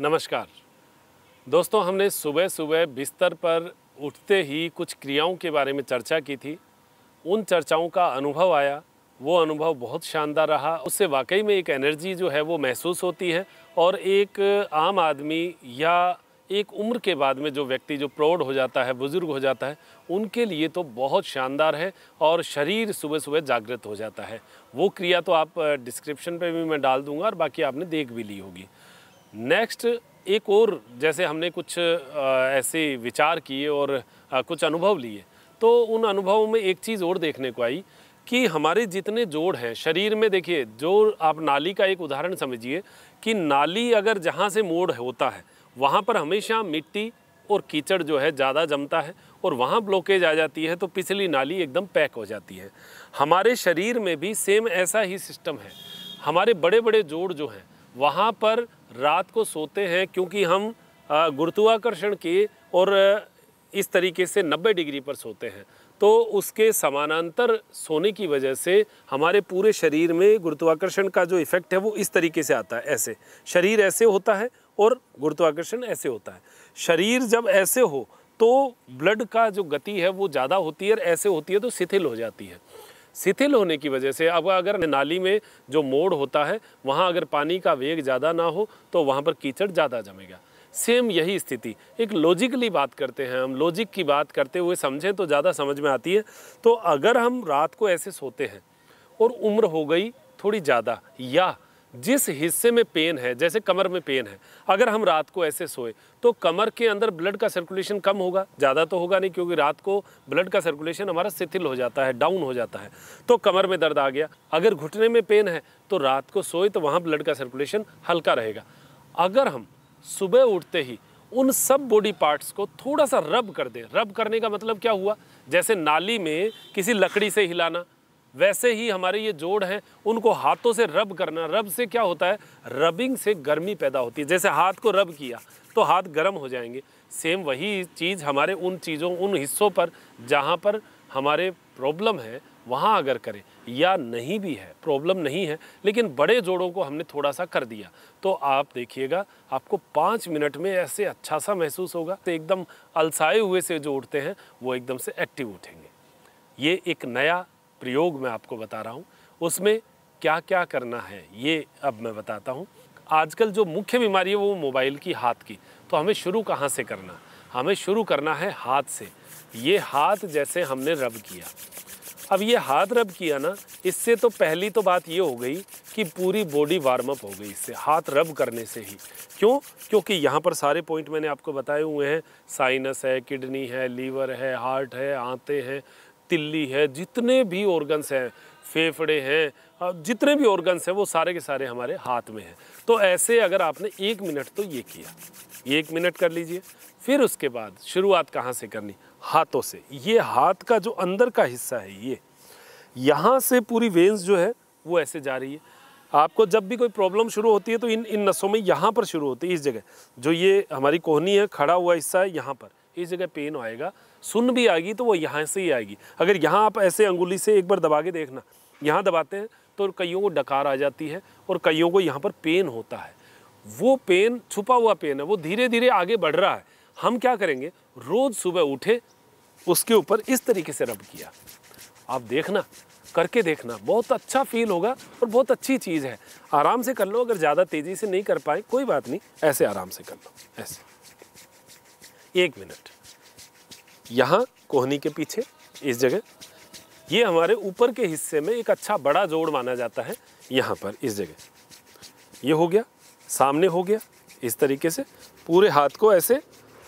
नमस्कार दोस्तों हमने सुबह सुबह बिस्तर पर उठते ही कुछ क्रियाओं के बारे में चर्चा की थी उन चर्चाओं का अनुभव आया वो अनुभव बहुत शानदार रहा उससे वाकई में एक एनर्जी जो है वो महसूस होती है और एक आम आदमी या एक उम्र के बाद में जो व्यक्ति जो प्रौढ़ हो जाता है बुज़ुर्ग हो जाता है उनके लिए तो बहुत शानदार है और शरीर सुबह सुबह जागृत हो जाता है वो क्रिया तो आप डिस्क्रिप्शन पे भी मैं डाल दूंगा और बाकी आपने देख भी ली होगी नेक्स्ट एक और जैसे हमने कुछ ऐसे विचार किए और कुछ अनुभव लिए तो उन अनुभवों में एक चीज़ और देखने को आई कि हमारे जितने जोड़ हैं शरीर में देखिए जो आप नाली का एक उदाहरण समझिए कि नाली अगर जहाँ से मोड़ होता है वहाँ पर हमेशा मिट्टी और कीचड़ जो है ज़्यादा जमता है और वहाँ ब्लॉकेज आ जाती है तो पिछली नाली एकदम पैक हो जाती है हमारे शरीर में भी सेम ऐसा ही सिस्टम है हमारे बड़े बड़े जोड़ जो हैं वहाँ पर रात को सोते हैं क्योंकि हम गुरुत्वाकर्षण के और इस तरीके से 90 डिग्री पर सोते हैं तो उसके समानांतर सोने की वजह से हमारे पूरे शरीर में गुरुत्वाकर्षण का जो इफेक्ट है वो इस तरीके से आता है ऐसे शरीर ऐसे होता है और गुरुत्वाकर्षण ऐसे होता है शरीर जब ऐसे हो तो ब्लड का जो गति है वो ज़्यादा होती है और ऐसे होती है तो शिथिल हो जाती है शिथिल होने की वजह से अब अगर नाली में जो मोड़ होता है वहाँ अगर पानी का वेग ज़्यादा ना हो तो वहाँ पर कीचड़ ज़्यादा जमेगा सेम यही स्थिति एक लॉजिकली बात करते हैं हम लॉजिक की बात करते हुए समझें तो ज़्यादा समझ में आती है तो अगर हम रात को ऐसे सोते हैं और उम्र हो गई थोड़ी ज़्यादा या जिस हिस्से में पेन है जैसे कमर में पेन है अगर हम रात को ऐसे सोए तो कमर के अंदर ब्लड का सर्कुलेशन कम होगा ज़्यादा तो होगा नहीं क्योंकि रात को ब्लड का सर्कुलेशन हमारा शिथिल हो जाता है डाउन हो जाता है तो कमर में दर्द आ गया अगर घुटने में पेन है तो रात को सोए तो वहाँ ब्लड का सर्कुलेशन हल्का रहेगा अगर हम सुबह उठते ही उन सब बॉडी पार्ट्स को थोड़ा सा रब कर दें रब करने का मतलब क्या हुआ जैसे नाली में किसी लकड़ी से हिलाना वैसे ही हमारे ये जोड़ हैं उनको हाथों से रब करना रब से क्या होता है रबिंग से गर्मी पैदा होती है जैसे हाथ को रब किया तो हाथ गर्म हो जाएंगे सेम वही चीज़ हमारे उन चीज़ों उन हिस्सों पर जहाँ पर हमारे प्रॉब्लम है वहाँ अगर करें या नहीं भी है प्रॉब्लम नहीं है लेकिन बड़े जोड़ों को हमने थोड़ा सा कर दिया तो आप देखिएगा आपको पाँच मिनट में ऐसे अच्छा सा महसूस होगा तो एकदम अलसाए हुए से जो उठते हैं वो एकदम से एक्टिव उठेंगे ये एक नया प्रयोग मैं आपको बता रहा हूँ उसमें क्या क्या करना है ये अब मैं बताता हूँ आजकल जो मुख्य बीमारी है वो मोबाइल की हाथ की तो हमें शुरू कहाँ से करना हमें शुरू करना है हाथ से ये हाथ जैसे हमने रब किया अब ये हाथ रब किया ना इससे तो पहली तो बात ये हो गई कि पूरी बॉडी वार्म अप हो गई इससे हाथ रब करने से ही क्यों क्योंकि यहाँ पर सारे पॉइंट मैंने आपको बताए हुए हैं साइनस है किडनी है लीवर है हार्ट है आंते हैं तिल्ली है जितने भी ऑर्गन्स हैं फेफड़े हैं हाँ, जितने भी ऑर्गन्स हैं वो सारे के सारे हमारे हाथ में हैं तो ऐसे अगर आपने एक मिनट तो ये किया एक मिनट कर लीजिए फिर उसके बाद शुरुआत कहाँ से करनी हाथों से ये हाथ का जो अंदर का हिस्सा है ये यहाँ से पूरी वेंस जो है वो ऐसे जा रही है आपको जब भी कोई प्रॉब्लम शुरू होती है तो इन इन नसों में यहाँ पर शुरू होती है इस जगह जो ये हमारी कोहनी है खड़ा हुआ हिस्सा है यहाँ पर इस जगह पेन आएगा सुन भी आएगी तो वो यहाँ से ही आएगी अगर यहाँ आप ऐसे अंगुली से एक बार दबा के देखना यहाँ दबाते हैं तो कईयों को डकार आ जाती है और कईयों को यहाँ पर पेन होता है वो पेन छुपा हुआ पेन है वो धीरे धीरे आगे बढ़ रहा है हम क्या करेंगे रोज़ सुबह उठे उसके ऊपर इस तरीके से रब किया आप देखना करके देखना बहुत अच्छा फील होगा और बहुत अच्छी चीज़ है आराम से कर लो अगर ज़्यादा तेज़ी से नहीं कर पाए कोई बात नहीं ऐसे आराम से कर लो ऐसे एक मिनट यहाँ कोहनी के पीछे इस जगह ये हमारे ऊपर के हिस्से में एक अच्छा बड़ा जोड़ माना जाता है यहाँ पर इस जगह ये हो गया सामने हो गया इस तरीके से पूरे हाथ को ऐसे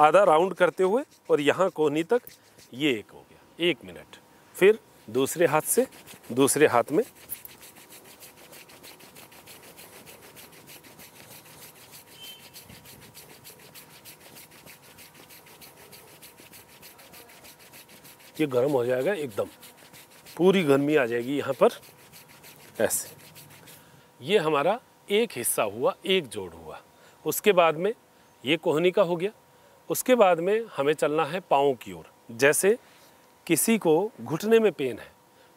आधा राउंड करते हुए और यहाँ कोहनी तक ये एक हो गया एक मिनट फिर दूसरे हाथ से दूसरे हाथ में ये गर्म हो जाएगा एकदम पूरी गर्मी आ जाएगी यहाँ पर ऐसे ये हमारा एक हिस्सा हुआ एक जोड़ हुआ उसके बाद में ये कोहनी का हो गया उसके बाद में हमें चलना है पाँव की ओर जैसे किसी को घुटने में पेन है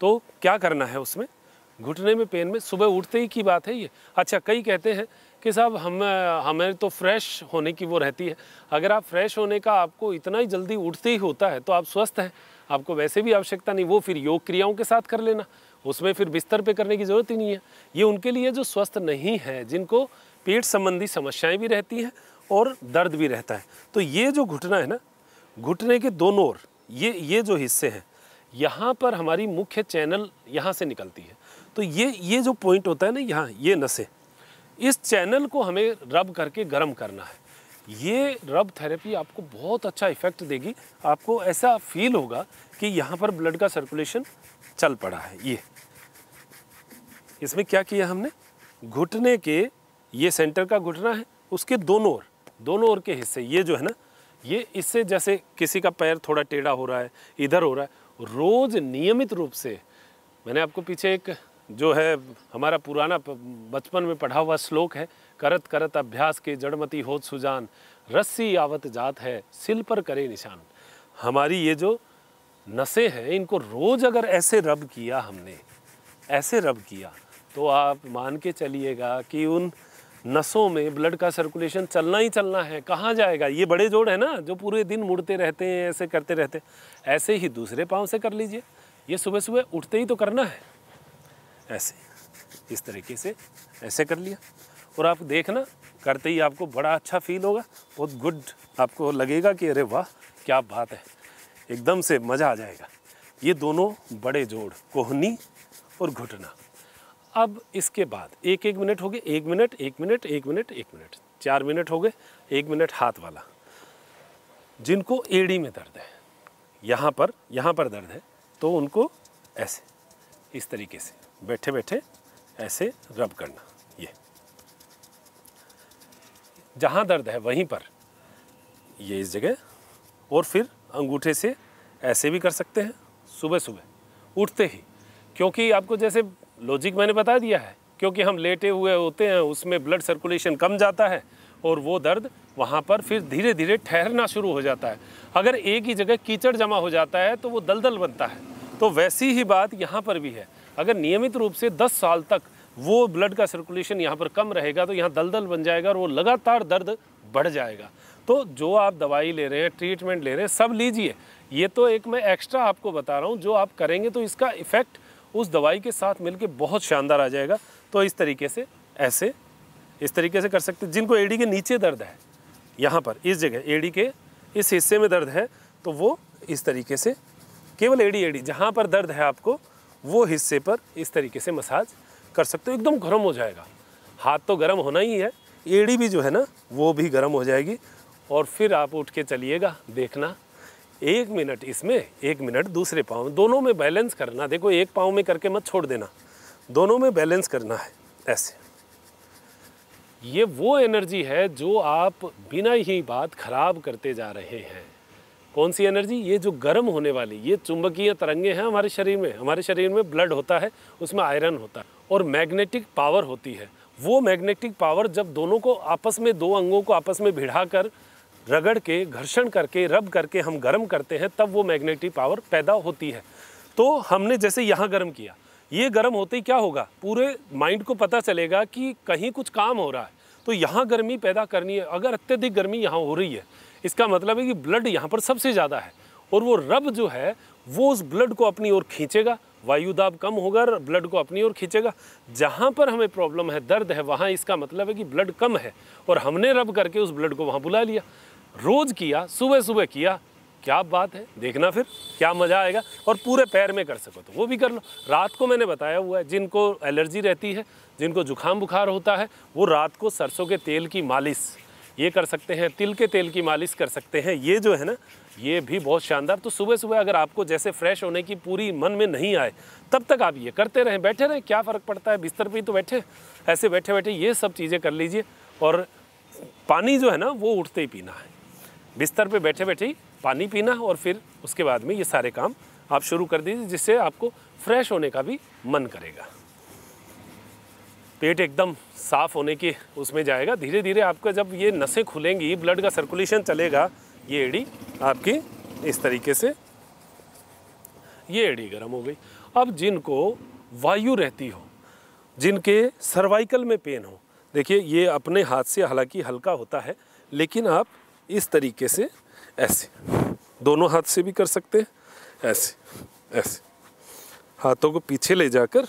तो क्या करना है उसमें घुटने में पेन में सुबह उठते ही की बात है ये अच्छा कई कहते हैं कि साहब हम हमें तो फ्रेश होने की वो रहती है अगर आप फ्रेश होने का आपको इतना ही जल्दी उठते ही होता है तो आप स्वस्थ हैं आपको वैसे भी आवश्यकता नहीं वो फिर योग क्रियाओं के साथ कर लेना उसमें फिर बिस्तर पे करने की ज़रूरत ही नहीं है ये उनके लिए जो स्वस्थ नहीं है जिनको पेट संबंधी समस्याएं भी रहती हैं और दर्द भी रहता है तो ये जो घुटना है ना घुटने के दोनों ओर ये ये जो हिस्से हैं यहाँ पर हमारी मुख्य चैनल यहाँ से निकलती है तो ये ये जो पॉइंट होता है ना यहाँ ये नशे इस चैनल को हमें रब करके गर्म करना है ये रब थेरेपी आपको बहुत अच्छा इफेक्ट देगी आपको ऐसा फील होगा कि यहाँ पर ब्लड का सर्कुलेशन चल पड़ा है ये इसमें क्या किया हमने घुटने के ये सेंटर का घुटना है उसके दोनों ओर दोनों ओर के हिस्से ये जो है ना ये इससे जैसे किसी का पैर थोड़ा टेढ़ा हो रहा है इधर हो रहा है रोज़ नियमित रूप से मैंने आपको पीछे एक जो है हमारा पुराना बचपन में पढ़ा हुआ श्लोक है करत करत अभ्यास के जड़मती होत सुजान रस्सी आवत जात है सिल पर करे निशान हमारी ये जो नसें हैं इनको रोज़ अगर ऐसे रब किया हमने ऐसे रब किया तो आप मान के चलिएगा कि उन नसों में ब्लड का सर्कुलेशन चलना ही चलना है कहाँ जाएगा ये बड़े जोड़ है ना जो पूरे दिन मुड़ते रहते हैं ऐसे करते रहते हैं ऐसे ही दूसरे पाँव से कर लीजिए ये सुबह सुबह उठते ही तो करना है ऐसे इस तरीके से ऐसे कर लिया और आप देखना करते ही आपको बड़ा अच्छा फील होगा बहुत गुड आपको लगेगा कि अरे वाह क्या बात है एकदम से मज़ा आ जाएगा ये दोनों बड़े जोड़ कोहनी और घुटना अब इसके बाद एक एक मिनट हो गए एक मिनट एक मिनट एक मिनट एक मिनट चार मिनट हो गए एक मिनट हाथ वाला जिनको एड़ी में दर्द है यहाँ पर यहाँ पर दर्द है तो उनको ऐसे इस तरीके से बैठे बैठे ऐसे रब करना जहाँ दर्द है वहीं पर ये इस जगह और फिर अंगूठे से ऐसे भी कर सकते हैं सुबह सुबह उठते ही क्योंकि आपको जैसे लॉजिक मैंने बता दिया है क्योंकि हम लेटे हुए होते हैं उसमें ब्लड सर्कुलेशन कम जाता है और वो दर्द वहाँ पर फिर धीरे धीरे ठहरना शुरू हो जाता है अगर एक ही जगह कीचड़ जमा हो जाता है तो वो दलदल बनता है तो वैसी ही बात यहाँ पर भी है अगर नियमित रूप से 10 साल तक वो ब्लड का सर्कुलेशन यहाँ पर कम रहेगा तो यहाँ दलदल बन जाएगा और वो लगातार दर्द बढ़ जाएगा तो जो आप दवाई ले रहे हैं ट्रीटमेंट ले रहे हैं सब लीजिए ये तो एक मैं एक्स्ट्रा आपको बता रहा हूँ जो आप करेंगे तो इसका इफ़ेक्ट उस दवाई के साथ मिलकर बहुत शानदार आ जाएगा तो इस तरीके से ऐसे इस तरीके से कर सकते जिनको एडी के नीचे दर्द है यहाँ पर इस जगह एडी के इस हिस्से में दर्द है तो वो इस तरीके से केवल एडी एडी जहाँ पर दर्द है आपको वो हिस्से पर इस तरीके से मसाज कर सकते हो एकदम गर्म हो जाएगा हाथ तो गर्म होना ही है एड़ी भी जो है ना वो भी गर्म हो जाएगी और फिर आप उठ के चलिएगा देखना एक मिनट इसमें एक मिनट दूसरे पाँव में दोनों में बैलेंस करना देखो एक पाँव में करके मत छोड़ देना दोनों में बैलेंस करना है ऐसे ये वो एनर्जी है जो आप बिना ही बात खराब करते जा रहे हैं कौन सी एनर्जी ये जो गर्म होने वाली ये चुंबकीय तरंगे हैं हमारे शरीर में हमारे शरीर में ब्लड होता है उसमें आयरन होता है और मैग्नेटिक पावर होती है वो मैग्नेटिक पावर जब दोनों को आपस में दो अंगों को आपस में भिड़ा कर रगड़ के घर्षण करके रब करके हम गर्म करते हैं तब वो मैग्नेटिक पावर पैदा होती है तो हमने जैसे यहाँ गर्म किया ये गर्म होते ही क्या होगा पूरे माइंड को पता चलेगा कि कहीं कुछ काम हो रहा है तो यहाँ गर्मी पैदा करनी है अगर अत्यधिक गर्मी यहाँ हो रही है इसका मतलब है कि ब्लड यहाँ पर सबसे ज़्यादा है और वो रब जो है वो उस ब्लड को अपनी ओर खींचेगा वायु दाब कम होगा और ब्लड को अपनी ओर खींचेगा जहाँ पर हमें प्रॉब्लम है दर्द है वहाँ इसका मतलब है कि ब्लड कम है और हमने रब करके उस ब्लड को वहाँ बुला लिया रोज़ किया सुबह सुबह किया क्या बात है देखना फिर क्या मज़ा आएगा और पूरे पैर में कर सको तो वो भी कर लो रात को मैंने बताया हुआ है जिनको एलर्जी रहती है जिनको जुखाम बुखार होता है वो रात को सरसों के तेल की मालिश ये कर सकते हैं तिल के तेल की मालिश कर सकते हैं ये जो है ना ये भी बहुत शानदार तो सुबह सुबह अगर आपको जैसे फ्रेश होने की पूरी मन में नहीं आए तब तक आप ये करते रहें बैठे रहें क्या फ़र्क पड़ता है बिस्तर पर ही तो बैठे ऐसे बैठे बैठे ये सब चीज़ें कर लीजिए और पानी जो है ना वो उठते ही पीना है बिस्तर पर बैठे बैठे ही पानी पीना और फिर उसके बाद में ये सारे काम आप शुरू कर दीजिए जिससे आपको फ्रेश होने का भी मन करेगा पेट एकदम साफ होने के उसमें जाएगा धीरे धीरे आपका जब ये नसें खुलेंगी ब्लड का सर्कुलेशन चलेगा ये एड़ी आपकी इस तरीके से ये एड़ी गर्म हो गई अब जिनको वायु रहती हो जिनके सर्वाइकल में पेन हो देखिए ये अपने हाथ से हालांकि हल्का होता है लेकिन आप इस तरीके से ऐसे दोनों हाथ से भी कर सकते हैं ऐसे ऐसे हाथों को पीछे ले जाकर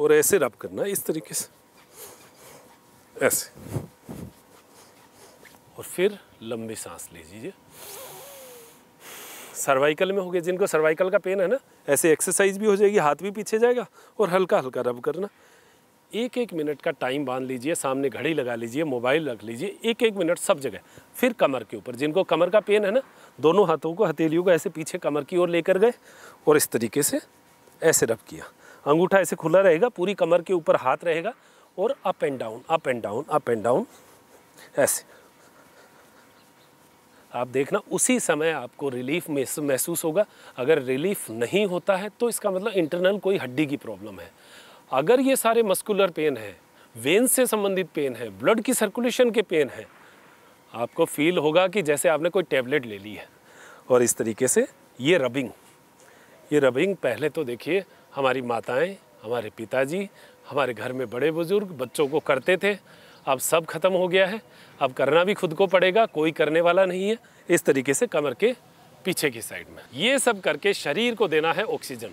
और ऐसे रब करना इस तरीके से ऐसे और फिर लंबी सांस ले लीजिए सर्वाइकल में हो गया जिनको सर्वाइकल का पेन है ना ऐसे एक्सरसाइज भी हो जाएगी हाथ भी पीछे जाएगा और हल्का हल्का रब करना एक एक मिनट का टाइम बांध लीजिए सामने घड़ी लगा लीजिए मोबाइल रख लीजिए एक एक मिनट सब जगह फिर कमर के ऊपर जिनको कमर का पेन है ना दोनों हाथों को हथेलियों को ऐसे पीछे कमर की ओर लेकर गए और इस तरीके से ऐसे रब किया अंगूठा ऐसे खुला रहेगा पूरी कमर के ऊपर हाथ रहेगा और up and down up and down up and down ऐसे आप देखना उसी समय आपको रिलीफ महसूस होगा अगर रिलीफ नहीं होता है तो इसका मतलब इंटरनल कोई हड्डी की प्रॉब्लम है अगर ये सारे मस्कुलर पेन है वेन से संबंधित पेन है ब्लड की सर्कुलेशन के पेन है आपको फील होगा कि जैसे आपने कोई टैबलेट ले ली है और इस तरीके से ये रबिंग ये रबिंग पहले तो देखिए हमारी माताएं हमारे पिताजी हमारे घर में बड़े बुज़ुर्ग बच्चों को करते थे अब सब खत्म हो गया है अब करना भी खुद को पड़ेगा कोई करने वाला नहीं है इस तरीके से कमर के पीछे की साइड में ये सब करके शरीर को देना है ऑक्सीजन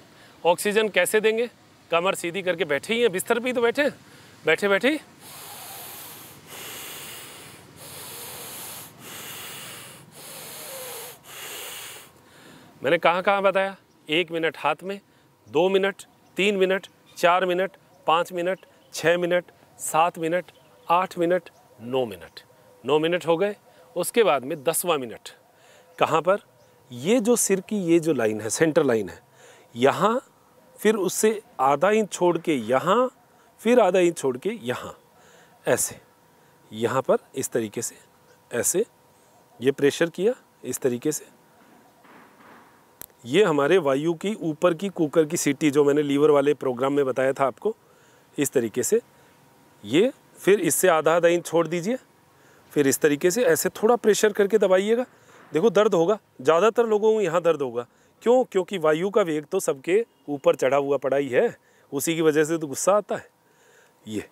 ऑक्सीजन कैसे देंगे कमर सीधी करके बैठे ही हैं बिस्तर पर तो बैठे बैठे बैठे मैंने कहाँ कहाँ बताया एक मिनट हाथ में दो मिनट तीन मिनट चार मिनट पाँच मिनट छः मिनट सात मिनट आठ मिनट नौ मिनट नौ मिनट हो गए उसके बाद में दसवा मिनट कहाँ पर ये जो सिर की ये जो लाइन है सेंटर लाइन है यहाँ फिर उससे आधा इंच छोड़ के यहाँ फिर आधा इंच छोड़ के यहाँ ऐसे यहाँ पर इस तरीके से ऐसे ये प्रेशर किया इस तरीके से ये हमारे वायु की ऊपर की कुकर की सीटी जो मैंने लीवर वाले प्रोग्राम में बताया था आपको इस तरीके से ये फिर इससे आधा आधा इंच छोड़ दीजिए फिर इस तरीके से ऐसे थोड़ा प्रेशर करके दबाइएगा देखो दर्द होगा ज़्यादातर लोगों को यहाँ दर्द होगा क्यों क्योंकि वायु का वेग तो सबके ऊपर चढ़ा हुआ पड़ा ही है उसी की वजह से तो गुस्सा आता है ये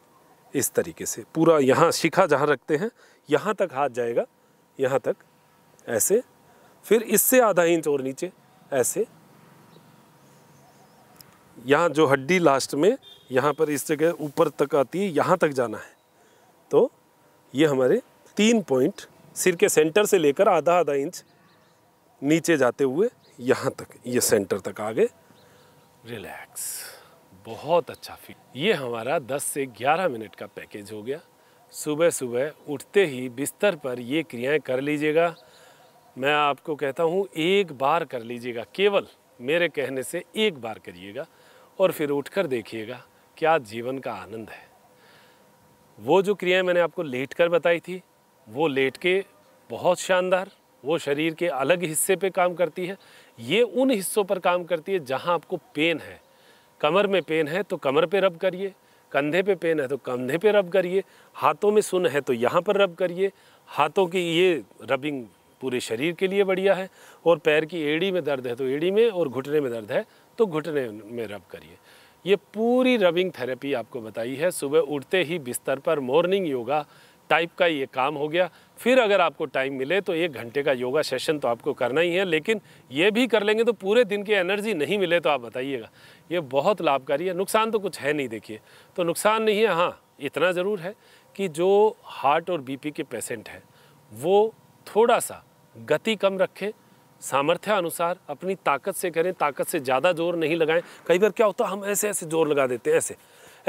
इस तरीके से पूरा यहाँ शिखा जहाँ रखते हैं यहाँ तक हाथ जाएगा यहाँ तक ऐसे फिर इससे आधा इंच और नीचे ऐसे यहाँ जो हड्डी लास्ट में यहाँ पर इस जगह ऊपर तक आती है यहाँ तक जाना है तो ये हमारे तीन पॉइंट सिर के सेंटर से लेकर आधा आधा इंच नीचे जाते हुए यहाँ तक ये सेंटर तक आ गए रिलैक्स बहुत अच्छा फील ये हमारा 10 से 11 मिनट का पैकेज हो गया सुबह सुबह उठते ही बिस्तर पर ये क्रियाएं कर लीजिएगा मैं आपको कहता हूँ एक बार कर लीजिएगा केवल मेरे कहने से एक बार करिएगा और फिर उठकर देखिएगा क्या जीवन का आनंद है वो जो क्रियाएं मैंने आपको लेट कर बताई थी वो लेट के बहुत शानदार वो शरीर के अलग हिस्से पे काम करती है ये उन हिस्सों पर काम करती है जहाँ आपको पेन है कमर में पेन है तो कमर पे रब करिए कंधे पे पेन है तो कंधे पे रब करिए हाथों में सुन है तो यहाँ पर रब करिए हाथों की ये रबिंग पूरे शरीर के लिए बढ़िया है और पैर की एड़ी में दर्द है तो एड़ी में और घुटने में दर्द है तो घुटने में रब करिए ये पूरी रबिंग थेरेपी आपको बताई है सुबह उठते ही बिस्तर पर मॉर्निंग योगा टाइप का ये काम हो गया फिर अगर आपको टाइम मिले तो एक घंटे का योगा सेशन तो आपको करना ही है लेकिन ये भी कर लेंगे तो पूरे दिन की एनर्जी नहीं मिले तो आप बताइएगा ये बहुत लाभकारी है नुकसान तो कुछ है नहीं देखिए तो नुकसान नहीं है हाँ इतना ज़रूर है कि जो हार्ट और बीपी के पेशेंट हैं वो थोड़ा सा गति कम रखें सामर्थ्य अनुसार अपनी ताकत से करें ताकत से ज़्यादा जोर नहीं लगाएं कई बार क्या होता है हम ऐसे ऐसे जोर लगा देते हैं ऐसे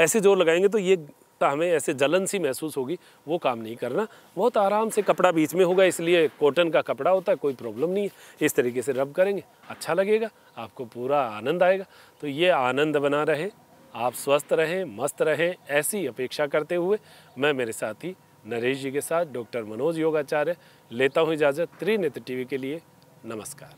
ऐसे जोर लगाएंगे तो ये हमें ऐसे जलन सी महसूस होगी वो काम नहीं करना बहुत आराम से कपड़ा बीच में होगा इसलिए कॉटन का कपड़ा होता है कोई प्रॉब्लम नहीं है इस तरीके से रब करेंगे अच्छा लगेगा आपको पूरा आनंद आएगा तो ये आनंद बना रहे आप स्वस्थ रहें मस्त रहें ऐसी अपेक्षा करते हुए मैं मेरे साथी नरेश जी के साथ डॉक्टर मनोज योगाचार्य लेता हूँ इजाज़त त्रिनेत्र टीवी के लिए नमस्कार